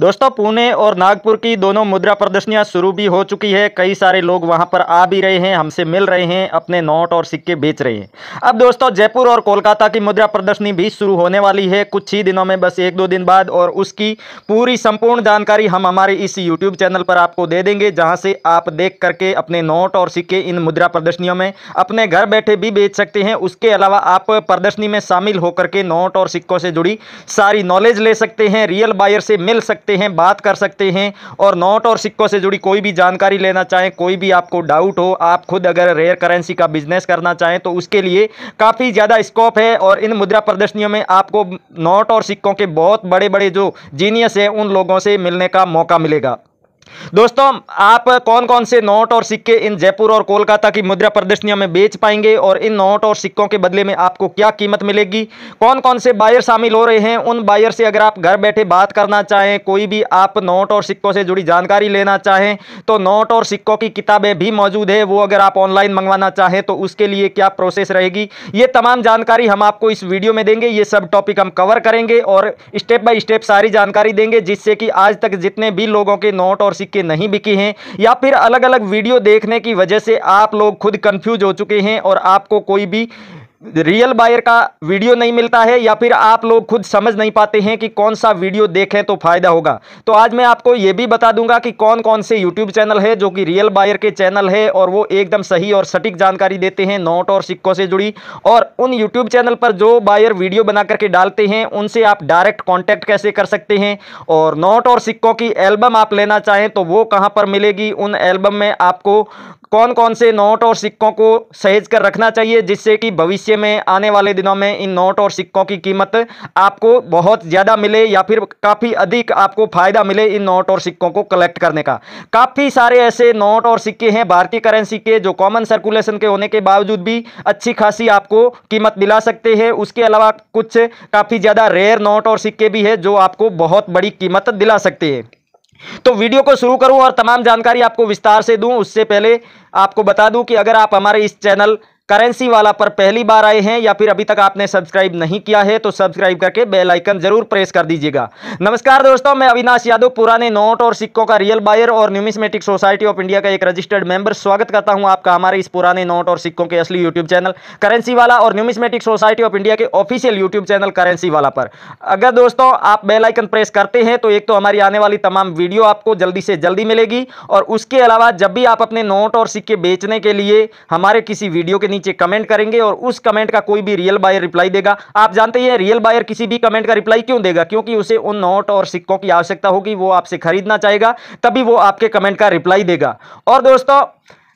दोस्तों पुणे और नागपुर की दोनों मुद्रा प्रदर्शनियां शुरू भी हो चुकी है कई सारे लोग वहां पर आ भी रहे हैं हमसे मिल रहे हैं अपने नोट और सिक्के बेच रहे हैं अब दोस्तों जयपुर और कोलकाता की मुद्रा प्रदर्शनी भी शुरू होने वाली है कुछ ही दिनों में बस एक दो दिन बाद और उसकी पूरी संपूर्ण जानकारी हम हमारे इस यूट्यूब चैनल पर आपको दे देंगे जहाँ से आप देख करके अपने नोट और सिक्के इन मुद्रा प्रदर्शनियों में अपने घर बैठे भी बेच सकते हैं उसके अलावा आप प्रदर्शनी में शामिल होकर के नोट और सिक्कों से जुड़ी सारी नॉलेज ले सकते हैं रियल बायर से मिल सकते सकते हैं बात कर सकते हैं और नोट और सिक्कों से जुड़ी कोई भी जानकारी लेना चाहें कोई भी आपको डाउट हो आप खुद अगर रेयर करेंसी का बिजनेस करना चाहें तो उसके लिए काफ़ी ज़्यादा स्कोप है और इन मुद्रा प्रदर्शनियों में आपको नोट और सिक्कों के बहुत बड़े बड़े जो जीनियस हैं उन लोगों से मिलने का मौका मिलेगा दोस्तों आप कौन कौन से नोट और सिक्के इन जयपुर और कोलकाता की मुद्रा प्रदर्शनियों में बेच पाएंगे और इन नोट और सिक्कों के बदले में आपको क्या कीमत मिलेगी कौन कौन से बायर शामिल हो रहे हैं उन बायर से अगर आप घर बैठे बात करना चाहें कोई भी आप नोट और सिक्कों से जुड़ी जानकारी लेना चाहें तो नोट और सिक्कों की किताबें भी मौजूद है वो अगर आप ऑनलाइन मंगवाना चाहें तो उसके लिए क्या प्रोसेस रहेगी ये तमाम जानकारी हम आपको इस वीडियो में देंगे ये सब टॉपिक हम कवर करेंगे और स्टेप बाय स्टेप सारी जानकारी देंगे जिससे कि आज तक जितने भी लोगों के नोट और सिक्के नहीं बिके हैं या फिर अलग अलग वीडियो देखने की वजह से आप लोग खुद कंफ्यूज हो चुके हैं और आपको कोई भी रियल बायर का वीडियो नहीं मिलता है या फिर आप लोग खुद समझ नहीं पाते हैं कि कौन सा वीडियो देखें तो फ़ायदा होगा तो आज मैं आपको ये भी बता दूंगा कि कौन कौन से यूट्यूब चैनल है जो कि रियल बायर के चैनल है और वो एकदम सही और सटीक जानकारी देते हैं नोट और सिक्कों से जुड़ी और उन यूट्यूब चैनल पर जो बायर वीडियो बना करके डालते हैं उनसे आप डायरेक्ट कॉन्टैक्ट कैसे कर सकते हैं और नोट और सिक्कों की एल्बम आप लेना चाहें तो वो कहाँ पर मिलेगी उन एल्बम में आपको कौन कौन से नोट और सिक्कों को सहेज कर रखना चाहिए जिससे कि भविष्य में आने वाले दिनों में इन नोट और सिक्कों की कीमत आपको बहुत ज़्यादा मिले या फिर काफ़ी अधिक आपको फ़ायदा मिले इन नोट और सिक्कों को कलेक्ट करने का काफ़ी सारे ऐसे नोट और सिक्के हैं भारतीय करेंसी के जो कॉमन सर्कुलेशन के होने के बावजूद भी अच्छी खासी आपको कीमत दिला सकते हैं उसके अलावा कुछ काफ़ी ज़्यादा रेयर नोट और सिक्के भी है जो आपको बहुत बड़ी कीमत दिला सकते हैं तो वीडियो को शुरू करूं और तमाम जानकारी आपको विस्तार से दूं उससे पहले आपको बता दूं कि अगर आप हमारे इस चैनल करेंसी वाला पर पहली बार आए हैं या फिर अभी तक आपने सब्सक्राइब नहीं किया है तो सब्सक्राइब करके बेल आइकन जरूर प्रेस कर दीजिएगा नमस्कार दोस्तों मैं अविनाश यादव पुराने नोट और सिक्कों का रियल बायर और न्यूमिसमेटिक सोसाइटी ऑफ इंडिया का एक रजिस्टर्ड मेंबर स्वागत करता हूं आपका हमारे इस पुराने नोट और सिक्कों के असली यूट्यूब चैनल करेंसी वाला और न्यूमिसमेटिक सोसाइटी ऑफ इंडिया के ऑफिशियल यूट्यूब चैनल करेंसी वाला पर अगर दोस्तों आप बेलाइकन प्रेस करते हैं तो एक तो हमारी आने वाली तमाम वीडियो आपको जल्दी से जल्दी मिलेगी और उसके अलावा जब भी आप अपने नोट और सिक्के बेचने के लिए हमारे किसी वीडियो के नीचे कमेंट करेंगे और उस कमेंट का कोई भी रियल बायर रिप्लाई देगा आप जानते हैं रियल बायर किसी भी कमेंट का रिप्लाई क्यों देगा क्योंकि उसे उन नोट और सिक्कों की आवश्यकता होगी वो आपसे खरीदना चाहेगा तभी वो आपके कमेंट का रिप्लाई देगा और दोस्तों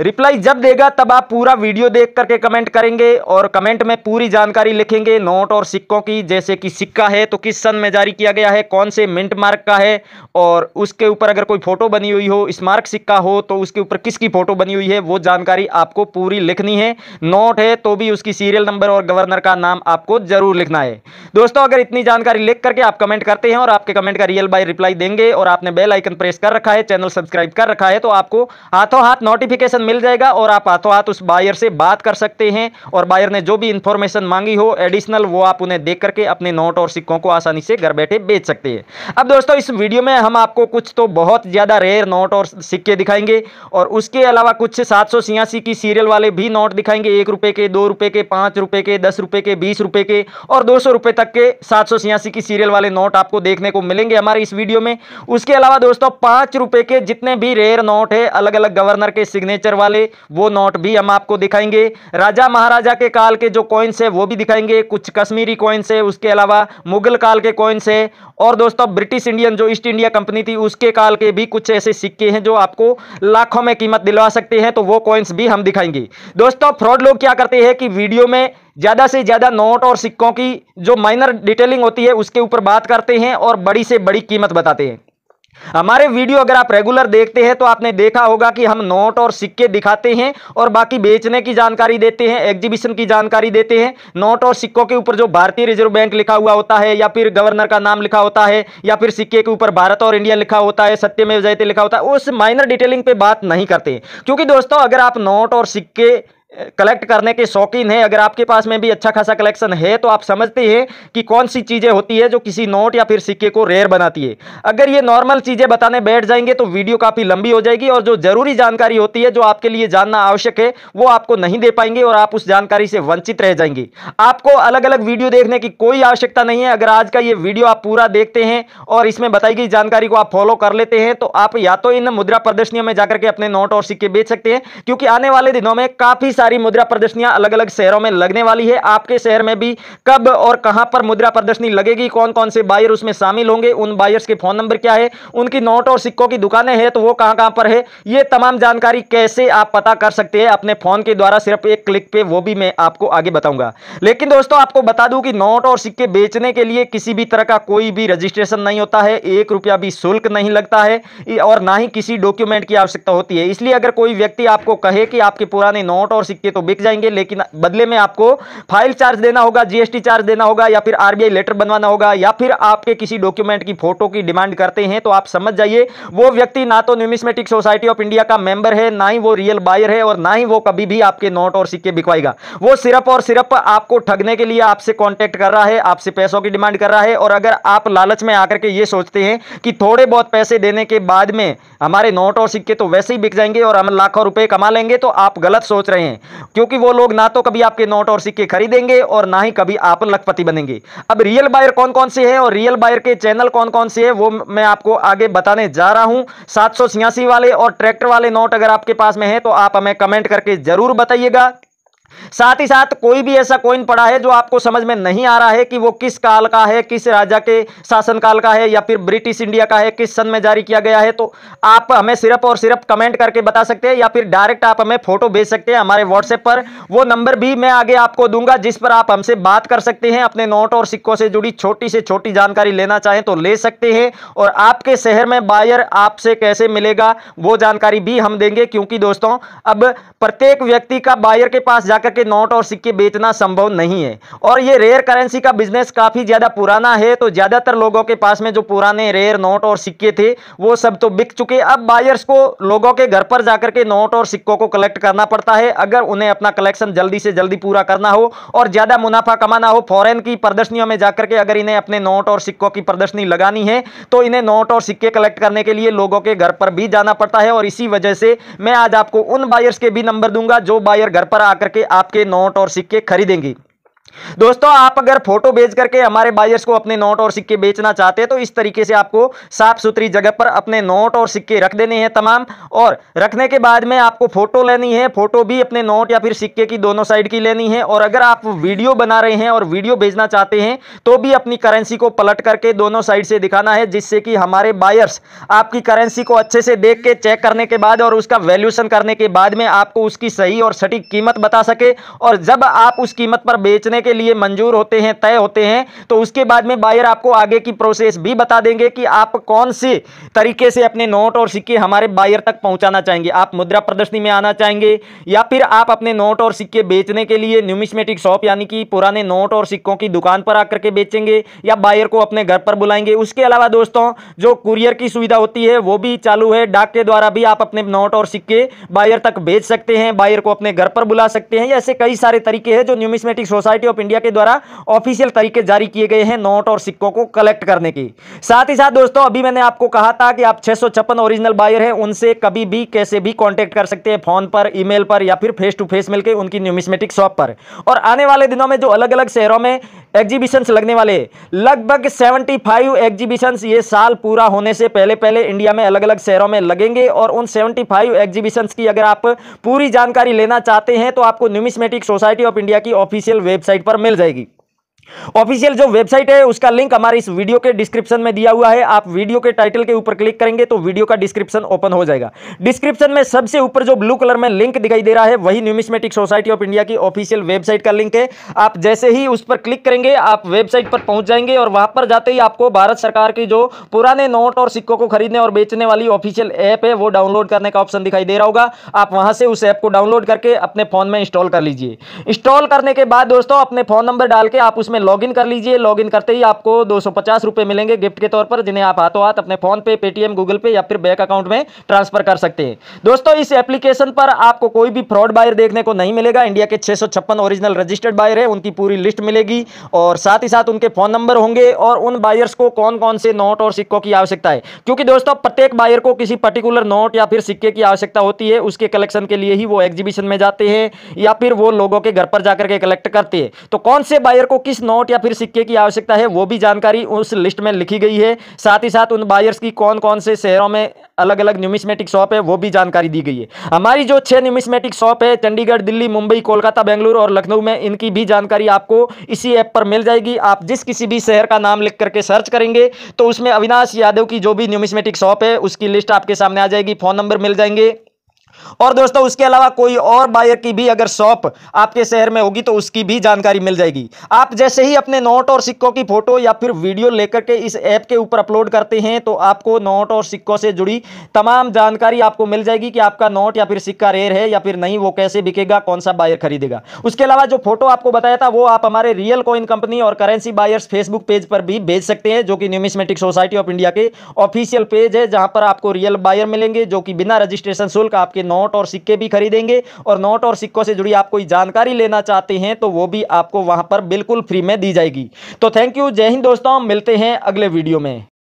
रिप्लाई जब देगा तब आप पूरा वीडियो देख करके कमेंट करेंगे और कमेंट में पूरी जानकारी लिखेंगे नोट और सिक्कों की जैसे कि सिक्का है तो किस सन में जारी किया गया है कौन से मिंट मार्क का है और उसके ऊपर अगर कोई फ़ोटो बनी हुई हो स्मारक सिक्का हो तो उसके ऊपर किसकी फ़ोटो बनी हुई है वो जानकारी आपको पूरी लिखनी है नोट है तो भी उसकी सीरियल नंबर और गवर्नर का नाम आपको ज़रूर लिखना है दोस्तों अगर इतनी जानकारी लिख करके आप कमेंट करते हैं और आपके कमेंट का रियल बाई रिप्लाई देंगे और आपने बेल आइकन प्रेस कर रखा है चैनल सब्सक्राइब कर रखा है तो आपको हाथों हाथ नोटिफिकेशन मिल जाएगा और आप हाथों हाथ उस बायर से बात कर सकते हैं और बायर ने जो भी इंफॉर्मेशन मांगी हो एडिशनल वो आप उन्हें देख करके अपने नोट और सिक्कों को आसानी से घर बैठे बेच सकते हैं अब दोस्तों इस वीडियो में हम आपको कुछ तो बहुत ज़्यादा रेयर नोट और सिक्के दिखाएंगे और उसके अलावा कुछ सात की सीरियल वाले भी नोट दिखाएंगे एक रुपये के दो रुपये के पाँच रुपये के दस रुपये के बीस रुपये के और दो सौ रुपये तक के सात सौ छियासी की सीरियल वाले नोट आपको देखने को मिलेंगे हमारे इस वीडियो में उसके अलावा दोस्तों पाँच रुपये के जितने भी रेयर नोट है अलग अलग गवर्नर के सिग्नेचर वाले वो नोट भी हम आपको दिखाएंगे राजा महाराजा के काल के जो कॉइन्स है वो भी दिखाएंगे कुछ कश्मीरी कॉइन्स है उसके अलावा मुगल काल के कॉइन्स है और दोस्तों ब्रिटिश इंडियन जो ईस्ट इंडिया कंपनी थी उसके काल के भी कुछ ऐसे सिक्के हैं जो आपको लाखों में कीमत दिलवा सकते हैं तो वो कॉइन्स भी हम दिखाएंगे दोस्तों फ्रॉड लोग क्या करते हैं कि वीडियो में ज़्यादा से ज़्यादा नोट और सिक्कों की जो माइनर डिटेलिंग होती है उसके ऊपर बात करते हैं और बड़ी से बड़ी कीमत बताते हैं हमारे वीडियो अगर आप रेगुलर देखते हैं तो आपने देखा होगा कि हम नोट और सिक्के दिखाते हैं और बाकी बेचने की जानकारी देते हैं एग्जीबिशन की जानकारी देते हैं नोट और सिक्कों के ऊपर जो भारतीय रिजर्व बैंक लिखा हुआ होता है या फिर गवर्नर का नाम लिखा होता है या फिर सिक्के के ऊपर भारत और इंडिया लिखा होता है सत्य में जयते लिखा होता है उस माइनर डिटेलिंग पे बात नहीं करते क्योंकि दोस्तों अगर आप नोट और सिक्के कलेक्ट करने के शौकीन हैं अगर आपके पास में भी अच्छा खासा कलेक्शन है तो आप समझते हैं कि कौन सी चीज़ें होती है जो किसी नोट या फिर सिक्के को रेयर बनाती है अगर ये नॉर्मल चीज़ें बताने बैठ जाएंगे तो वीडियो काफ़ी लंबी हो जाएगी और जो ज़रूरी जानकारी होती है जो आपके लिए जानना आवश्यक है वो आपको नहीं दे पाएंगे और आप उस जानकारी से वंचित रह जाएंगे आपको अलग अलग वीडियो देखने की कोई आवश्यकता नहीं है अगर आज का ये वीडियो आप पूरा देखते हैं और इसमें बताई गई जानकारी को आप फॉलो कर लेते हैं तो आप या तो इन मुद्रा प्रदर्शनियों में जाकर के अपने नोट और सिक्के बेच सकते हैं क्योंकि आने वाले दिनों में काफ़ी सारी मुद्रा प्रदर्शनियां अलग अलग शहरों में लगने वाली है आपके शहर में भी कब और कहां पर मुद्रा प्रदर्शनी लगेगी कौन कौन से बायर उसमें शामिल होंगे उन बायर्स के फोन नंबर क्या है उनकी नोट और सिक्कों की दुकानें हैं तो वो कहां कहां पर है ये तमाम जानकारी कैसे आप पता कर सकते हैं अपने फोन के द्वारा सिर्फ एक क्लिक पे वो भी मैं आपको आगे बताऊंगा लेकिन दोस्तों आपको बता दूं कि नोट और सिक्के बेचने के लिए किसी भी तरह का कोई भी रजिस्ट्रेशन नहीं होता है एक रुपया भी शुल्क नहीं लगता है और ना ही किसी डॉक्यूमेंट की आवश्यकता होती है इसलिए अगर कोई व्यक्ति आपको कहे कि आपके पुराने नोट और सिक्के तो बिक जाएंगे लेकिन बदले में आपको फाइल चार्ज देना होगा जीएसटी चार्ज देना होगा या फिर आरबीआई लेटर बनवाना होगा या फिर आपके किसी डॉक्यूमेंट की फोटो की डिमांड करते हैं तो आप समझ जाइए वो व्यक्ति ना तो न्यूमिस्मेटिक सोसाइटी ऑफ इंडिया का मेंबर है ना ही वो रियल बायर है और ना ही वो कभी भी आपके नोट और सिक्के बिकवाएगा वो सिर्फ और सिर्फ आपको ठगने के लिए आपसे कॉन्टेक्ट कर रहा है आपसे पैसों की डिमांड कर रहा है और अगर आप लालच में आकर के ये सोचते हैं कि थोड़े बहुत पैसे देने के बाद में हमारे नोट और सिक्के तो वैसे ही बिक जाएंगे और हम लाखों रुपए कमा लेंगे तो आप गलत सोच रहे हैं हैं क्योंकि वो लोग ना तो कभी आपके नोट और सिक्के खरीदेंगे और ना ही कभी आप लखपति बनेंगे अब रियल बायर कौन कौन से हैं और रियल बायर के चैनल कौन कौन से हैं वो मैं आपको आगे बताने जा रहा हूं सात वाले और ट्रैक्टर वाले नोट अगर आपके पास में है तो आप हमें कमेंट करके जरूर बताइएगा साथ ही साथ कोई भी ऐसा कोइन पड़ा है जो आपको समझ में नहीं आ रहा है कि वो किस काल का है किस राजा के शासनकाल का है या फिर ब्रिटिश इंडिया का है किस सन में जारी किया गया है तो आप हमें सिर्फ और सिर्फ कमेंट करके बता सकते हैं या फिर डायरेक्ट आप हमें फोटो भेज सकते हैं हमारे व्हाट्सएप पर वो नंबर भी मैं आगे आपको दूंगा जिस पर आप हमसे बात कर सकते हैं अपने नोट और सिक्कों से जुड़ी छोटी से छोटी जानकारी लेना चाहें तो ले सकते हैं और आपके शहर में बायर आपसे कैसे मिलेगा वो जानकारी भी हम देंगे क्योंकि दोस्तों अब प्रत्येक व्यक्ति का बायर के पास जाकर करके नोट और सिक्के बेचना संभव नहीं है और ये रेयर करेंसी का बिजनेस काफ़ी ज़्यादा पुराना है तो ज़्यादातर लोगों के पास में जो पुराने रेयर नोट और सिक्के थे वो सब तो बिक चुके अब बायर्स को लोगों के घर पर जाकर के नोट और सिक्कों को कलेक्ट करना पड़ता है अगर उन्हें अपना कलेक्शन जल्दी से जल्दी पूरा करना हो और ज़्यादा मुनाफा कमाना हो फॉरन की प्रदर्शनियों में जाकर के अगर इन्हें अपने नोट और सिक्कों की प्रदर्शनी लगानी है तो इन्हें नोट और सिक्के कलेक्ट करने के लिए लोगों के घर पर भी जाना पड़ता है और इसी वजह से मैं आज आपको उन बायर्स के भी नंबर दूंगा जो बायर घर पर आकर के आपके नोट और सिक्के खरीदेंगी दोस्तों आप अगर फोटो भेज करके हमारे बायर्स को अपने नोट और सिक्के बेचना चाहते हैं तो इस तरीके से आपको साफ सुथरी जगह पर अपने नोट और सिक्के रख देने हैं तमाम और रखने के बाद में आपको फोटो लेनी है फोटो भी अपने नोट या फिर सिक्के की दोनों साइड की लेनी है और अगर आप वीडियो बना रहे हैं और वीडियो भेजना चाहते हैं तो भी अपनी करेंसी को पलट करके दोनों साइड से दिखाना है जिससे कि हमारे बायर्स आपकी करेंसी को अच्छे से देख के चेक करने के बाद और उसका वैल्यूशन करने के बाद में आपको उसकी सही और सटीक कीमत बता सके और जब आप उस कीमत पर बेचने के लिए मंजूर होते हैं तय होते हैं तो उसके बाद में बायर आपको आगे की प्रोसेस भी बता देंगे कि आप कौन से तरीके से अपने नोट और सिक्के हमारे बायर तक पहुंचाना चाहेंगे आप मुद्रा प्रदर्शनी में आना चाहेंगे या फिर आप अपने नोट और सिक्के बेचने के लिए न्यूमिस्मेटिक शॉप यानी कि पुराने नोट और सिक्कों की दुकान पर आकर के बेचेंगे या बायर को अपने घर पर बुलाएंगे उसके अलावा दोस्तों जो कुरियर की सुविधा होती है वो भी चालू है डाक के द्वारा भी आप अपने नोट और सिक्के बायर तक भेज सकते हैं बायर को अपने घर पर बुला सकते हैं ऐसे कई सारे तरीके हैं जो न्यूमिस्मेटिक सोसाइटी ऑफ इंडिया के द्वारा ऑफिशियल तरीके जारी किए गए हैं नोट और सिक्कों को कलेक्ट करने की साथ ही साथ दोस्तों अभी मैंने आपको कहा था कि आप छह ओरिजिनल बायर है उनसे कभी भी कैसे भी कॉन्टेक्ट कर सकते हैं फोन पर ई पर या फिर फेस टू फेस मिलकर उनकी न्यूमिस्मेटिक शॉप पर और आने वाले दिनों में जो अलग अलग शहरों में एग्जीबिशन लगने वाले लगभग सेवेंटी फाइव ये साल पूरा होने से पहले पहले इंडिया में अलग अलग शहरों में लगेंगे और उन 75 फाइव एग्जीबिशन की अगर आप पूरी जानकारी लेना चाहते हैं तो आपको न्यूमिस्मेटिक सोसाइटी ऑफ इंडिया की ऑफिशियल वेबसाइट पर मिल जाएगी ऑफिशियल जो वेबसाइट है उसका लिंक हमारे इस वीडियो के डिस्क्रिप्शन में दिया हुआ है आप वीडियो के टाइटल के ऊपर क्लिक करेंगे तो वीडियो का डिस्क्रिप्शन ओपन हो जाएगा डिस्क्रिप्शन में सबसे ऊपर जो ब्लू कलर में लिंक दिखाई दे रहा है वही न्यूमिस्मेटिक सोसाइटी ऑफ इंडिया की ऑफिशियल वेबसाइट का लिंक है आप जैसे ही उस पर क्लिक करेंगे आप वेबसाइट पर पहुंच जाएंगे और वहां पर जाते ही आपको भारत सरकार की जो पुराने नोट और सिक्कों को खरीदने और बेचने वाली ऑफिशियल ऐप है वो डाउनलोड करने का ऑप्शन दिखाई दे रहा होगा आप वहां से उस ऐप को डाउनलोड करके अपने फोन में इंस्टॉल कर लीजिए इंस्टॉल करने के बाद दोस्तों अपने फोन नंबर डाल के आप उसमें में लॉगिन कर लीजिए लॉगिन करते ही आपको दो सौ मिलेंगे गिफ्ट के तौर पर जिन्हें आप हाथों हाथ अपने फोन पे पेटीएम गूगल पे या फिर बैंक अकाउंट में ट्रांसफर कर सकते हैं दोस्तों इस एप्लीकेशन पर आपको कोई भी फ्रॉड बायर देखने को नहीं मिलेगा इंडिया के छह ओरिजिनल रजिस्टर्ड बायर है उनकी पूरी लिस्ट मिलेगी और साथ ही साथ उनके फोन नंबर होंगे और उन बायर्स को कौन कौन से नोट और सिक्कों की आवश्यकता है क्योंकि दोस्तों प्रत्येक बायर को किसी पर्टिकुलर नोट या फिर सिक्के की आवश्यकता होती है उसके कलेक्शन के लिए ही वो एग्जीबिशन में जाते हैं या फिर वो लोगों के घर पर जाकर के कलेक्ट करते हैं तो कौन से बायर को किस नोट या फिर सिक्के की आवश्यकता है वो भी जानकारी उस लिस्ट में लिखी गई है साथ ही साथ उन बायर्स की कौन कौन से शहरों में अलग अलग न्यूमिस्मेटिक शॉप है वो भी जानकारी दी गई है हमारी जो छह न्यूमिस्मेटिक शॉप है चंडीगढ़ दिल्ली मुंबई कोलकाता बेंगलुरु और लखनऊ में इनकी भी जानकारी आपको इसी ऐप पर मिल जाएगी आप जिस किसी भी शहर का नाम लिख करके सर्च करेंगे तो उसमें अविनाश यादव की जो भी न्यूमिस्मेटिक शॉप है उसकी लिस्ट आपके सामने आ जाएगी फ़ोन नंबर मिल जाएंगे और दोस्तों उसके अलावा कोई और बायर की भी अगर शॉप आपके शहर में होगी तो उसकी भी जानकारी मिल जाएगी आप जैसे ही अपने नोट और सिक्कों की फोटो या फिर वीडियो लेकर के इस ऐप के ऊपर अपलोड करते हैं तो आपको नोट और सिक्कों से जुड़ी तमाम जानकारी आपको मिल जाएगी कि आपका नोट या फिर सिक्का रेयर है या फिर नहीं वो कैसे बिकेगा कौन सा बायर खरीदेगा उसके अलावा जो फोटो आपको बताया था वो आप हमारे रियल कॉइन कंपनी और करेंसी बायर्स फेसबुक पेज पर भी भेज सकते हैं जो कि न्यूमिस्मेटिक सोसाइटी ऑफ इंडिया के ऑफिशियल पेज है जहां पर आपको रियल बायर मिलेंगे जो कि बिना रजिस्ट्रेशन शुल्क आपके नोट नोट और सिक्के भी खरीदेंगे और नोट और सिक्कों से जुड़ी आप कोई जानकारी लेना चाहते हैं तो वो भी आपको वहां पर बिल्कुल फ्री में दी जाएगी तो थैंक यू जय हिंद दोस्तों मिलते हैं अगले वीडियो में